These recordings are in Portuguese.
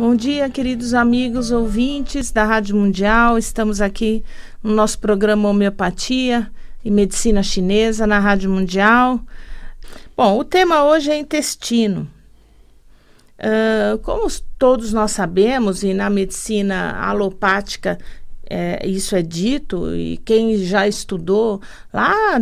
Bom dia, queridos amigos ouvintes da Rádio Mundial. Estamos aqui no nosso programa Homeopatia e Medicina Chinesa na Rádio Mundial. Bom, o tema hoje é intestino. Uh, como todos nós sabemos, e na medicina alopática é, isso é dito, e quem já estudou lá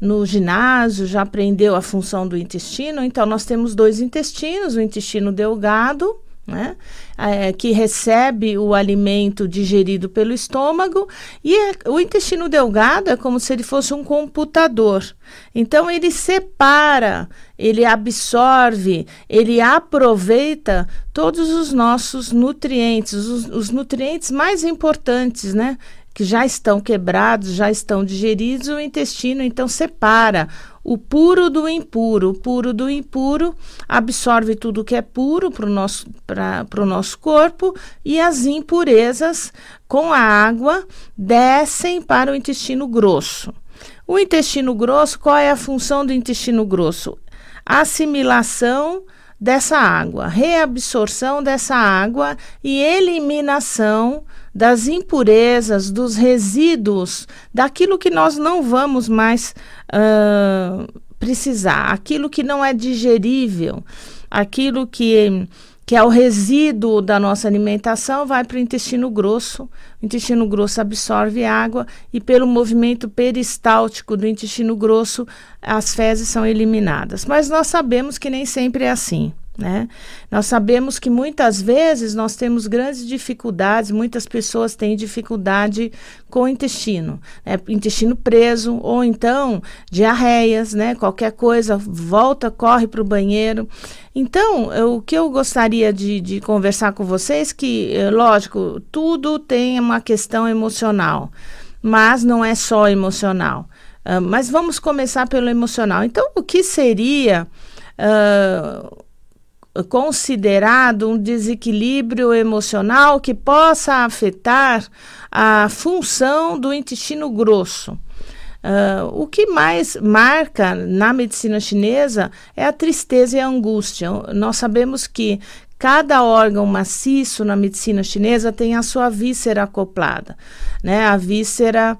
no ginásio já aprendeu a função do intestino, então nós temos dois intestinos: o intestino delgado né? É, que recebe o alimento digerido pelo estômago e é, o intestino delgado é como se ele fosse um computador. Então ele separa, ele absorve, ele aproveita todos os nossos nutrientes, os, os nutrientes mais importantes, né? que já estão quebrados, já estão digeridos, o intestino então separa o puro do impuro. O puro do impuro absorve tudo que é puro para o nosso, nosso corpo e as impurezas com a água descem para o intestino grosso. O intestino grosso, qual é a função do intestino grosso? Assimilação dessa água, reabsorção dessa água e eliminação das impurezas, dos resíduos, daquilo que nós não vamos mais uh, precisar, aquilo que não é digerível, aquilo que que é o resíduo da nossa alimentação, vai para o intestino grosso. O intestino grosso absorve água e, pelo movimento peristáltico do intestino grosso, as fezes são eliminadas. Mas nós sabemos que nem sempre é assim. Né? Nós sabemos que muitas vezes nós temos grandes dificuldades, muitas pessoas têm dificuldade com o intestino, né? intestino preso, ou então diarreias, né? qualquer coisa, volta, corre para o banheiro. Então, eu, eh, o que eu gostaria de, de conversar com vocês, que, eh, lógico, tudo tem uma questão emocional, mas não é só emocional. Uh, mas vamos começar pelo emocional. Então, o que seria. Uh, considerado um desequilíbrio emocional que possa afetar a função do intestino grosso. Uh, o que mais marca na medicina chinesa é a tristeza e a angústia. Nós sabemos que cada órgão maciço na medicina chinesa tem a sua víscera acoplada, né? A víscera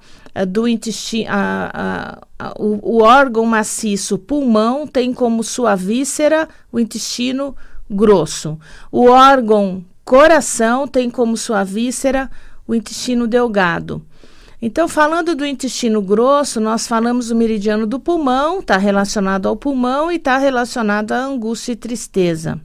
do intestino, a, a, a, o, o órgão maciço pulmão tem como sua víscera o intestino grosso. O órgão coração tem como sua víscera o intestino delgado. Então, falando do intestino grosso, nós falamos do meridiano do pulmão, está relacionado ao pulmão e está relacionado à angústia e tristeza.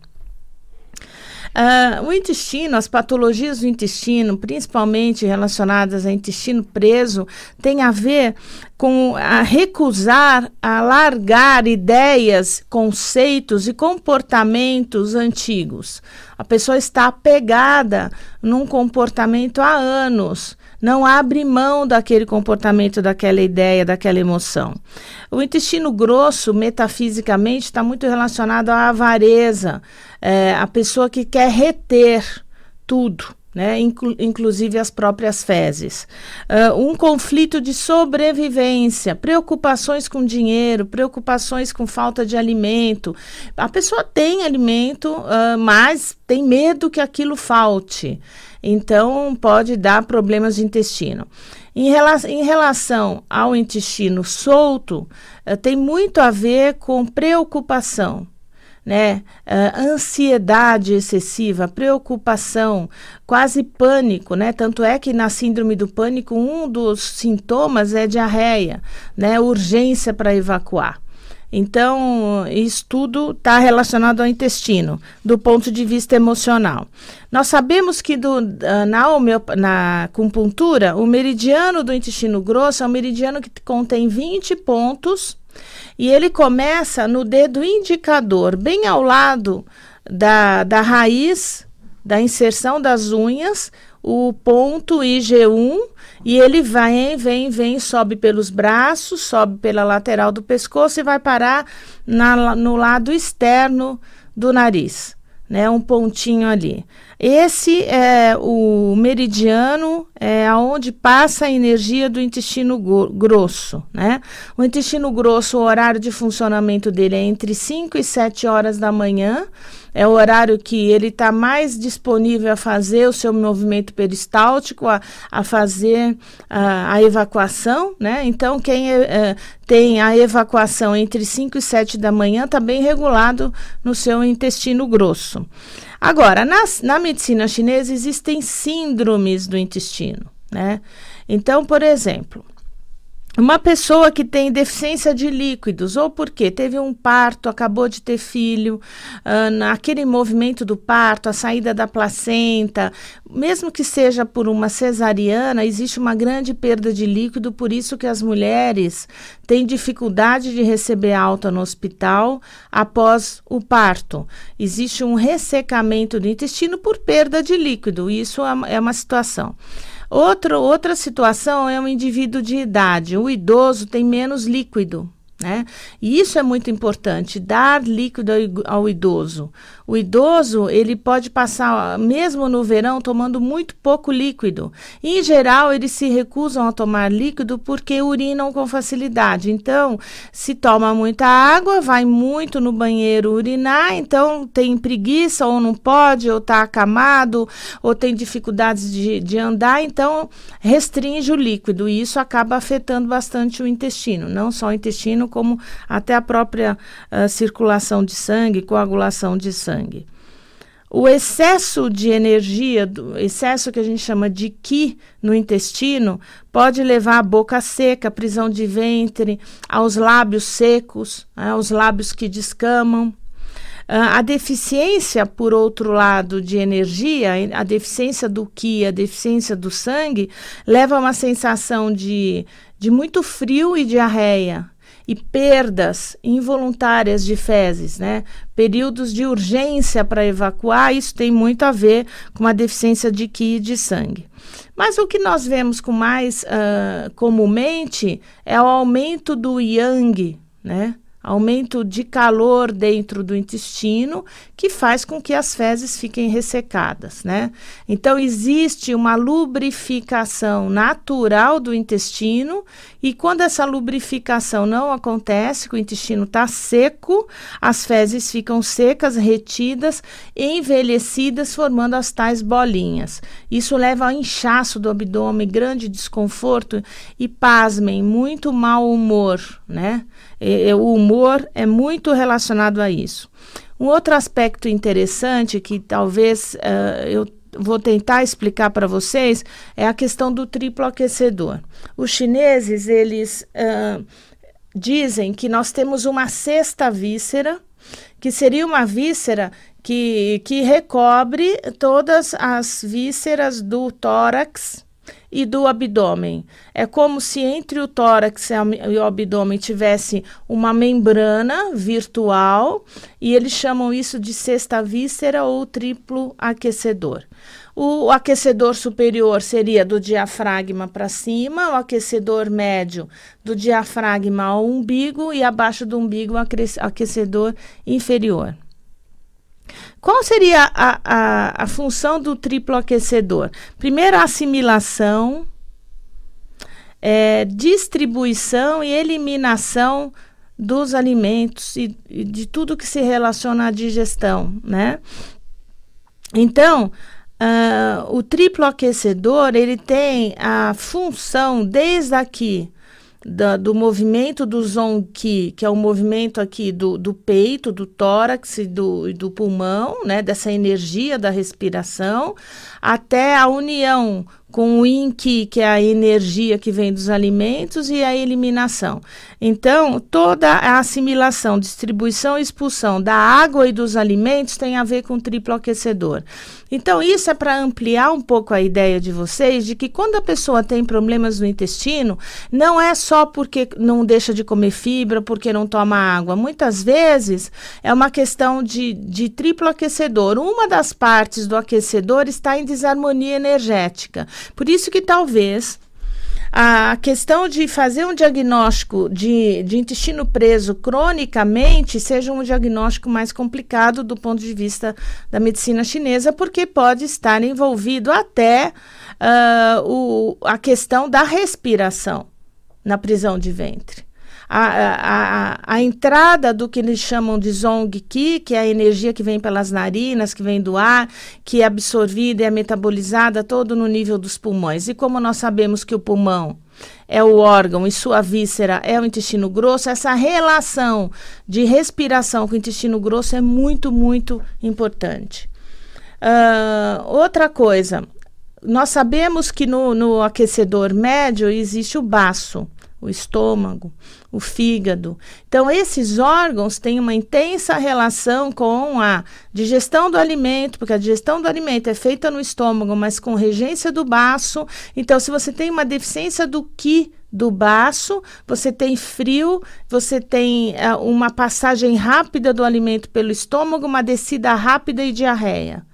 Uh, o intestino, as patologias do intestino, principalmente relacionadas a intestino preso, tem a ver com a recusar, a largar ideias, conceitos e comportamentos antigos. A pessoa está apegada num comportamento há anos não abre mão daquele comportamento, daquela ideia, daquela emoção. O intestino grosso, metafisicamente, está muito relacionado à avareza, é, a pessoa que quer reter tudo. Né, inclu inclusive as próprias fezes. Uh, um conflito de sobrevivência, preocupações com dinheiro, preocupações com falta de alimento. A pessoa tem alimento, uh, mas tem medo que aquilo falte. Então, pode dar problemas de intestino. Em, rela em relação ao intestino solto, uh, tem muito a ver com preocupação né? Uh, ansiedade excessiva, preocupação, quase pânico, né? Tanto é que na síndrome do pânico um dos sintomas é diarreia, né? Urgência para evacuar. Então, isso tudo está relacionado ao intestino, do ponto de vista emocional. Nós sabemos que do, ah, na, na acupuntura, o meridiano do intestino grosso é um meridiano que contém 20 pontos e ele começa no dedo indicador, bem ao lado da, da raiz da inserção das unhas o ponto IG1 e ele vai, vem, vem, sobe pelos braços, sobe pela lateral do pescoço e vai parar na, no lado externo do nariz, né? Um pontinho ali. Esse é o meridiano é aonde passa a energia do intestino grosso, né? O intestino grosso, o horário de funcionamento dele é entre 5 e 7 horas da manhã. É o horário que ele está mais disponível a fazer o seu movimento peristáltico, a, a fazer a, a evacuação, né? Então, quem é, é tem a evacuação entre 5 e 7 da manhã está bem regulado no seu intestino grosso. Agora, nas, na medicina chinesa existem síndromes do intestino, né? Então, por exemplo, uma pessoa que tem deficiência de líquidos, ou porque teve um parto, acabou de ter filho, uh, naquele movimento do parto, a saída da placenta, mesmo que seja por uma cesariana, existe uma grande perda de líquido, por isso que as mulheres têm dificuldade de receber alta no hospital após o parto. Existe um ressecamento do intestino por perda de líquido, isso é uma é situação. Outro, outra situação é um indivíduo de idade. O idoso tem menos líquido. Né? E isso é muito importante, dar líquido ao idoso, o idoso, ele pode passar, mesmo no verão, tomando muito pouco líquido. Em geral, eles se recusam a tomar líquido porque urinam com facilidade. Então, se toma muita água, vai muito no banheiro urinar, então tem preguiça ou não pode, ou está acamado, ou tem dificuldades de, de andar, então restringe o líquido. E isso acaba afetando bastante o intestino, não só o intestino, como até a própria uh, circulação de sangue, coagulação de sangue sangue. O excesso de energia, o excesso que a gente chama de ki no intestino, pode levar à boca seca, prisão de ventre, aos lábios secos, né, aos lábios que descamam. Ah, a deficiência, por outro lado, de energia, a deficiência do ki, a deficiência do sangue, leva a uma sensação de, de muito frio e diarreia e perdas involuntárias de fezes, né? Períodos de urgência para evacuar, isso tem muito a ver com a deficiência de Qi e de sangue. Mas o que nós vemos com mais uh, comumente é o aumento do yang, né? aumento de calor dentro do intestino, que faz com que as fezes fiquem ressecadas, né? Então existe uma lubrificação natural do intestino e quando essa lubrificação não acontece, que o intestino está seco, as fezes ficam secas, retidas, envelhecidas, formando as tais bolinhas. Isso leva ao inchaço do abdômen, grande desconforto e pasmem, muito mau humor, né? E, o humor é muito relacionado a isso. Um outro aspecto interessante que talvez uh, eu vou tentar explicar para vocês é a questão do triplo aquecedor. Os chineses, eles uh, dizem que nós temos uma sexta víscera, que seria uma víscera que, que recobre todas as vísceras do tórax, e do abdômen. É como se entre o tórax e o abdômen tivesse uma membrana virtual e eles chamam isso de sexta víscera ou triplo aquecedor. O aquecedor superior seria do diafragma para cima, o aquecedor médio do diafragma ao umbigo e abaixo do umbigo o aquecedor inferior. Qual seria a, a, a função do triplo aquecedor? Primeiro, a assimilação, é, distribuição e eliminação dos alimentos e, e de tudo que se relaciona à digestão, né? Então, uh, o triplo aquecedor, ele tem a função, desde aqui, da, do movimento do zonki, que é o movimento aqui do, do peito, do tórax e do, do pulmão, né, dessa energia da respiração, até a união com o yin que é a energia que vem dos alimentos, e a eliminação. Então, toda a assimilação, distribuição e expulsão da água e dos alimentos tem a ver com o triplo aquecedor. Então, isso é para ampliar um pouco a ideia de vocês de que quando a pessoa tem problemas no intestino, não é só porque não deixa de comer fibra, porque não toma água. Muitas vezes é uma questão de, de triplo aquecedor. Uma das partes do aquecedor está em desarmonia energética. Por isso que talvez a questão de fazer um diagnóstico de, de, intestino preso cronicamente seja um diagnóstico mais complicado do ponto de vista da medicina chinesa, porque pode estar envolvido até uh, o, a questão da respiração na prisão de ventre a, a, a entrada do que eles chamam de Zong Qi, que é a energia que vem pelas narinas, que vem do ar, que é absorvida e é metabolizada todo no nível dos pulmões. E como nós sabemos que o pulmão é o órgão e sua víscera é o intestino grosso, essa relação de respiração com o intestino grosso é muito, muito importante. Uh, outra coisa, nós sabemos que no, no aquecedor médio existe o baço o estômago, o fígado. Então, esses órgãos têm uma intensa relação com a digestão do alimento, porque a digestão do alimento é feita no estômago, mas com regência do baço. Então, se você tem uma deficiência do que do baço, você tem frio, você tem uh, uma passagem rápida do alimento pelo estômago, uma descida rápida e diarreia.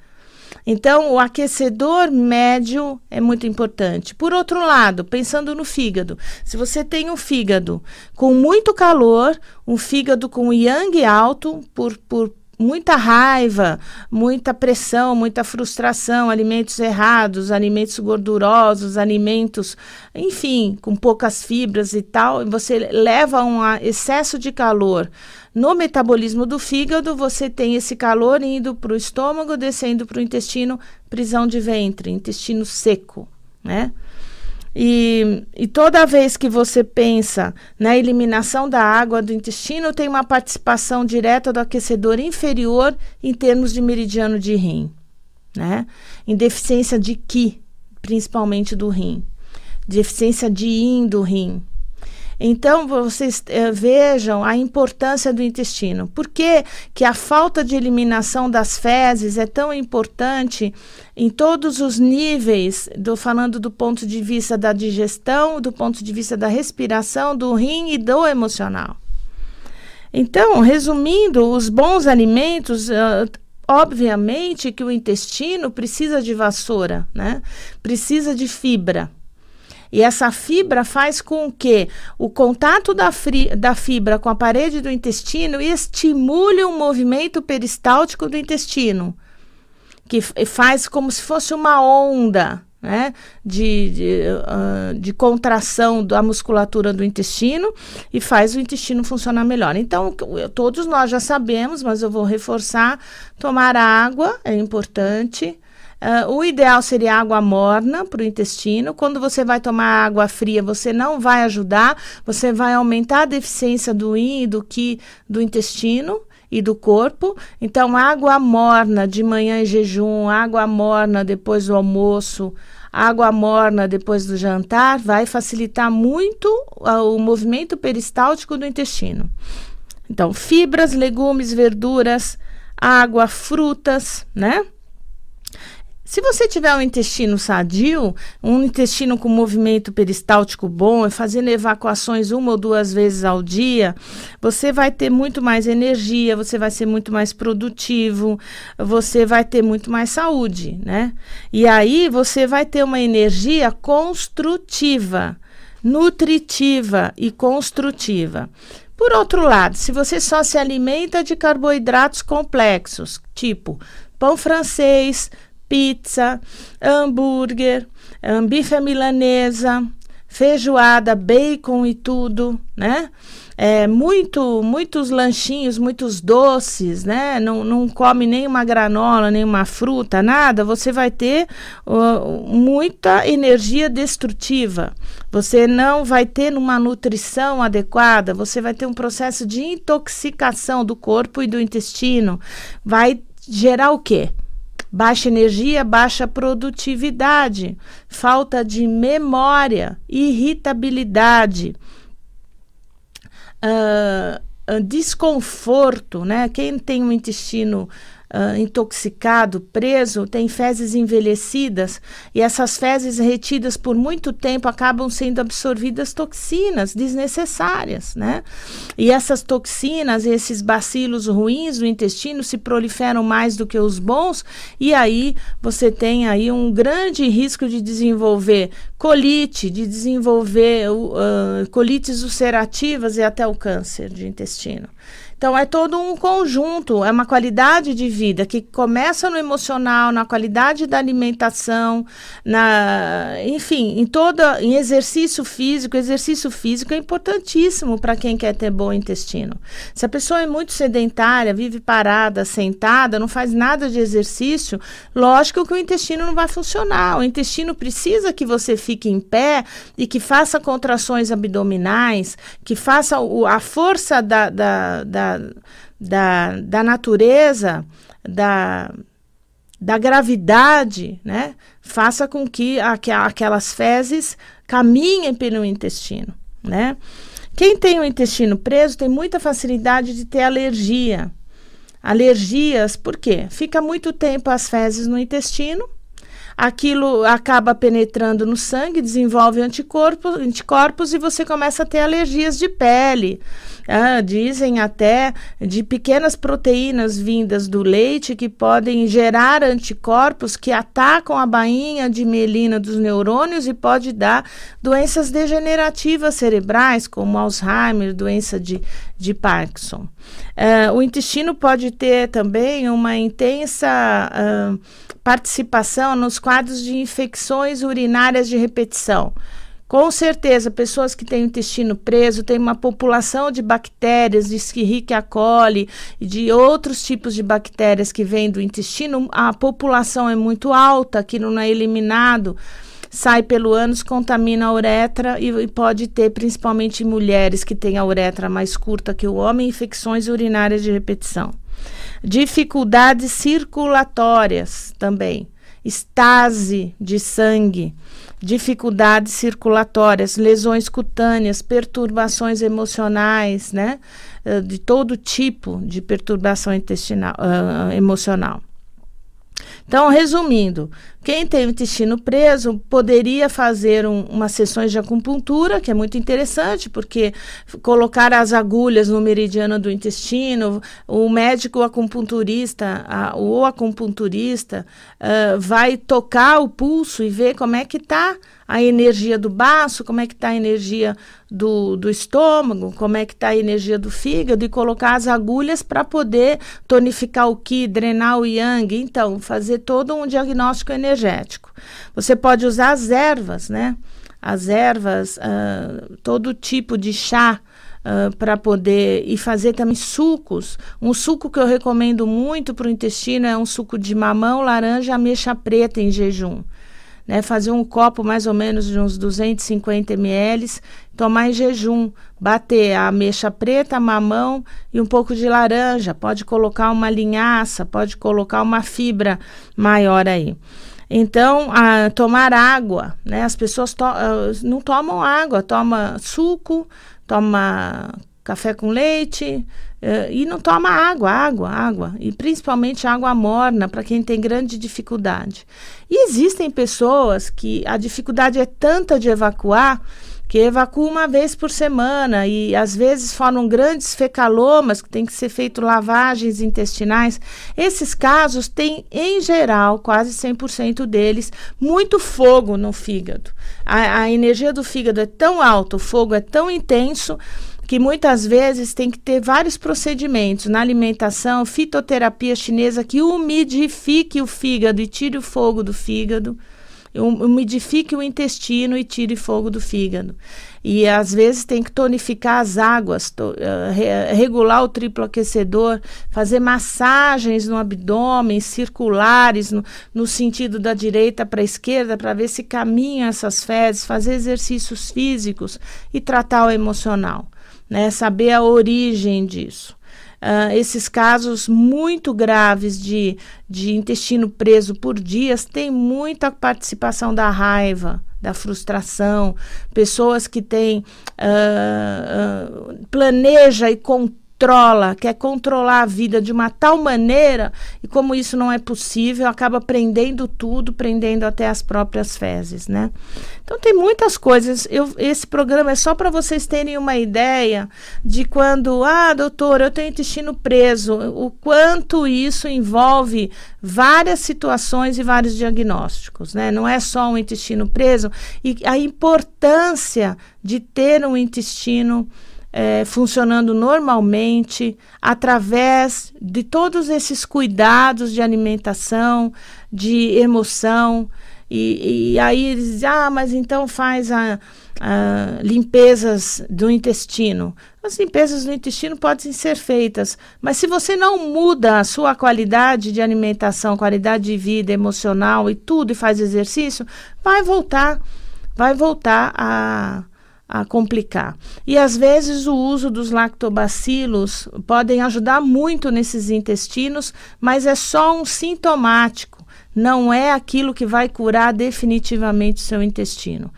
Então, o aquecedor médio é muito importante. Por outro lado, pensando no fígado, se você tem um fígado com muito calor, um fígado com yang alto por, por muita raiva, muita pressão, muita frustração, alimentos errados, alimentos gordurosos, alimentos, enfim, com poucas fibras e tal, você leva a um excesso de calor. No metabolismo do fígado, você tem esse calor indo para o estômago, descendo para o intestino, prisão de ventre, intestino seco, né? E, e, toda vez que você pensa na eliminação da água do intestino, tem uma participação direta do aquecedor inferior em termos de meridiano de rim, né? Em deficiência de Qi, principalmente do rim, deficiência de Yin do rim. Então, vocês eh, vejam a importância do intestino. Por que, que a falta de eliminação das fezes é tão importante em todos os níveis, do, falando do ponto de vista da digestão, do ponto de vista da respiração, do rim e do emocional? Então, resumindo, os bons alimentos. Uh, obviamente que o intestino precisa de vassoura, né? Precisa de fibra. E essa fibra faz com que o contato da, da fibra com a parede do intestino estimule o um movimento peristáltico do intestino, que faz como se fosse uma onda. Né, de, de, uh, de, contração da musculatura do intestino e faz o intestino funcionar melhor. Então, eu, todos nós já sabemos, mas eu vou reforçar: tomar água é importante, Uh, o ideal seria água morna para o intestino. Quando você vai tomar água fria, você não vai ajudar, você vai aumentar a deficiência do IN e do que do intestino e do corpo. Então, água morna de manhã em jejum, água morna depois do almoço, água morna depois do jantar, vai facilitar muito uh, o movimento peristáltico do intestino. Então, fibras, legumes, verduras, água, frutas, né? Se você tiver um intestino sadio, um intestino com movimento peristáltico bom, fazendo evacuações uma ou duas vezes ao dia, você vai ter muito mais energia, você vai ser muito mais produtivo, você vai ter muito mais saúde, né? E aí você vai ter uma energia construtiva, nutritiva e construtiva. Por outro lado, se você só se alimenta de carboidratos complexos, tipo pão francês, pizza, hambúrguer, hum, bife milanesa, feijoada, bacon e tudo, né? É, muito, muitos lanchinhos, muitos doces, né? Não, não come nenhuma granola, nenhuma fruta, nada. Você vai ter uh, muita energia destrutiva. Você não vai ter uma nutrição adequada. Você vai ter um processo de intoxicação do corpo e do intestino. Vai gerar o quê? Baixa energia, baixa produtividade, falta de memória, irritabilidade, uh, desconforto, né? Quem tem um intestino uh, intoxicado, preso, tem fezes envelhecidas e essas fezes retidas por muito tempo acabam sendo absorvidas toxinas desnecessárias, né? E essas toxinas, esses bacilos ruins do intestino se proliferam mais do que os bons e aí você tem aí um grande risco de desenvolver colite, de desenvolver uh, colites ulcerativas e até o câncer de intestino. Então é todo um conjunto, é uma qualidade de vida que começa no emocional, na qualidade da alimentação, na, enfim, em toda, em exercício físico. Exercício físico é importantíssimo para quem quer ter bom intestino. Se a pessoa é muito sedentária, vive parada, sentada, não faz nada de exercício, lógico que o intestino não vai funcionar. O intestino precisa que você fique em pé e que faça contrações abdominais, que faça o, a força da, da, da da, da, natureza, da, da gravidade, né, faça com que aquelas fezes caminhem pelo intestino, né? Quem tem o intestino preso tem muita facilidade de ter alergia. Alergias, por quê? Fica muito tempo as fezes no intestino aquilo acaba penetrando no sangue, desenvolve anticorpos, anticorpos e você começa a ter alergias de pele. Ah, dizem até de pequenas proteínas vindas do leite que podem gerar anticorpos que atacam a bainha de mielina dos neurônios e pode dar doenças degenerativas cerebrais, como Alzheimer, doença de, de Parkinson. Ah, o intestino pode ter também uma intensa ah, participação nos quadros de infecções urinárias de repetição. Com certeza, pessoas que têm o intestino preso têm uma população de bactérias, de Escherichia coli e de outros tipos de bactérias que vêm do intestino. A população é muito alta, aquilo não é eliminado, sai pelo ânus, contamina a uretra e, e pode ter, principalmente em mulheres que têm a uretra mais curta que o homem, infecções urinárias de repetição. Dificuldades circulatórias também estase de sangue, dificuldades circulatórias, lesões cutâneas, perturbações emocionais, né? Eh, de todo tipo de perturbação intestinal, uh, emocional. Então, resumindo, quem tem o intestino preso poderia fazer um, umas sessões de acupuntura, que é muito interessante, porque colocar as agulhas no meridiano do intestino, o médico acupunturista a, ou acupunturista uh, vai tocar o pulso e ver como é que está a energia do baço, como é que está a energia do, do estômago, como é que está a energia do fígado e colocar as agulhas para poder tonificar o Qi, drenar o Yang, então fazer todo um diagnóstico energético. Você pode usar as ervas, né? As ervas, uh, todo tipo de chá, Uh, ah, para poder e fazer também sucos. Um suco que eu recomendo muito para o intestino é um suco de mamão, laranja, ameixa preta em jejum né? Fazer um copo mais ou menos de uns 250 ml, tomar em jejum, bater a ameixa preta, mamão e um pouco de laranja. Pode colocar uma linhaça, pode colocar uma fibra maior aí. Então, a, tomar água, né? As pessoas to ah, não tomam água, toma suco, toma café com leite, Uh, e não toma água, água, água, e principalmente água morna para quem tem grande dificuldade. E existem pessoas que a dificuldade é tanta de evacuar que evacua uma vez por semana e às vezes formam grandes fecalomas que tem que ser feito lavagens intestinais. Esses casos têm, em geral, quase 100% deles, muito fogo no fígado. A, a energia do fígado é tão alta, o fogo é tão intenso que muitas vezes tem que ter vários procedimentos na alimentação, fitoterapia chinesa que umidifique o fígado e tire o fogo do fígado, umidifique o intestino e tire fogo do fígado. E às vezes tem que tonificar as águas, to, uh, re, regular o triplo aquecedor, fazer massagens no abdômen, circulares, no, no sentido da direita para a esquerda, para ver se caminham essas fezes, fazer exercícios físicos e tratar o emocional né? Saber a origem disso. Uh, esses casos muito graves de, de intestino preso por dias tem muita participação da raiva, da frustração, pessoas que têm uh, uh, planeja e controla controla, quer controlar a vida de uma tal maneira, e como isso não é possível, acaba prendendo tudo, prendendo até as próprias fezes, né? Então tem muitas coisas. Eu, esse programa é só para vocês terem uma ideia de quando, ah, doutor, eu tenho intestino preso, o quanto isso envolve várias situações e vários diagnósticos, né? Não é só um intestino preso e a importância de ter um intestino preso é, funcionando normalmente através de todos esses cuidados de alimentação, de emoção. E, e aí eles dizem, ah, mas então faz a, a limpezas do intestino. As limpezas do intestino podem ser feitas, mas se você não muda a sua qualidade de alimentação, qualidade de vida emocional e tudo, e faz exercício, vai voltar, vai voltar a, a complicar. E às vezes o uso dos lactobacilos podem ajudar muito nesses intestinos, mas é só um sintomático, não é aquilo que vai curar definitivamente seu intestino.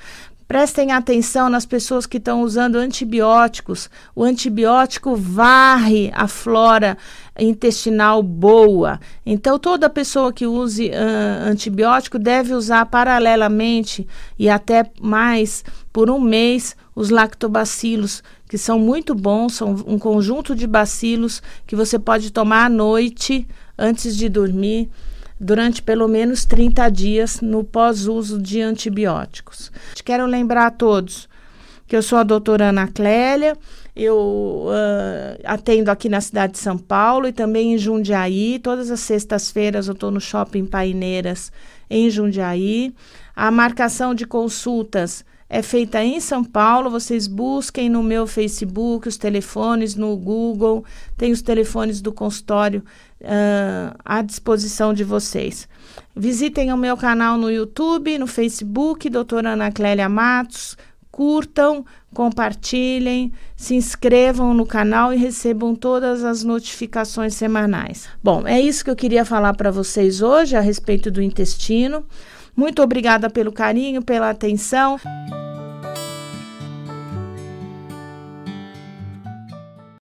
Prestem atenção nas pessoas que estão usando antibióticos. O antibiótico varre a flora intestinal boa. Então, toda pessoa que use uh, antibiótico deve usar paralelamente e até mais por um mês os lactobacilos, que são muito bons, são um conjunto de bacilos que você pode tomar à noite antes de dormir durante pelo menos 30 dias no pós-uso de antibióticos. Quero lembrar a todos que eu sou a doutora Ana Clélia, eu uh, atendo aqui na cidade de São Paulo e também em Jundiaí. Todas as sextas-feiras eu estou no Shopping Paineiras em Jundiaí. A marcação de consultas é feita em São Paulo. Vocês busquem no meu Facebook os telefones, no Google, tem os telefones do consultório uh, à disposição de vocês. Visitem o meu canal no YouTube, no Facebook, doutora Ana Clélia Matos. Curtam, compartilhem, se inscrevam no canal e recebam todas as notificações semanais. Bom, é isso que eu queria falar para vocês hoje a respeito do intestino. Muito obrigada pelo carinho, pela atenção.